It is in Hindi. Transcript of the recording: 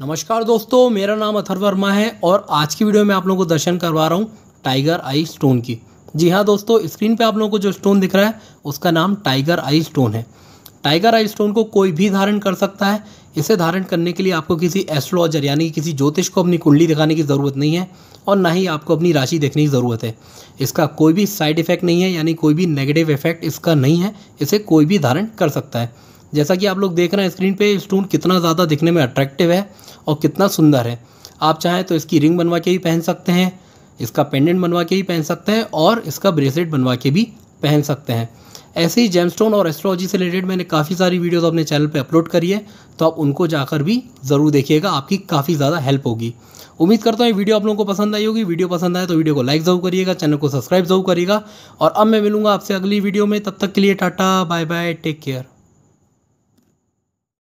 नमस्कार दोस्तों मेरा नाम अथर वर्मा है और आज की वीडियो में आप लोगों को दर्शन करवा रहा हूँ टाइगर आई स्टोन की जी हाँ दोस्तों स्क्रीन पे आप लोगों को जो स्टोन दिख रहा है उसका नाम टाइगर आई स्टोन है टाइगर आई स्टोन को कोई भी धारण कर सकता है इसे धारण करने के लिए आपको किसी एस्ट्रोलॉजर यानी किसी ज्योतिष को अपनी कुंडली दिखाने की ज़रूरत नहीं है और ना ही आपको अपनी राशि देखने की ज़रूरत है इसका कोई भी साइड इफ़ेक्ट नहीं है यानी कोई भी नेगेटिव इफेक्ट इसका नहीं है इसे कोई भी धारण कर सकता है जैसा कि आप लोग देख रहे हैं स्क्रीन पे स्टोन कितना ज़्यादा दिखने में अट्रैक्टिव है और कितना सुंदर है आप चाहें तो इसकी रिंग बनवा के भी पहन सकते हैं इसका पेंडेंट बनवा के भी पहन सकते हैं और इसका ब्रेसलेट बनवा के भी पहन सकते हैं ऐसे ही जेमस्टोन और एस्ट्रोलॉजी से रिलेटेड मैंने काफ़ी सारी वीडियोज़ अपने चैनल पर अपलोड करी है तो आप उनको जाकर भी ज़रूर देखिएगा आपकी काफ़ी ज़्यादा हेल्प होगी उम्मीद करता हूँ ये वीडियो आप लोगों को पसंद आई होगी वीडियो पसंद आए तो वीडियो को लाइक ज़रूर करिएगा चैनल को सब्सक्राइब ज़रूर करिएगा और अब मैं मिलूंगा आपसे अगली वीडियो में तब तक के लिए tata bye bye take care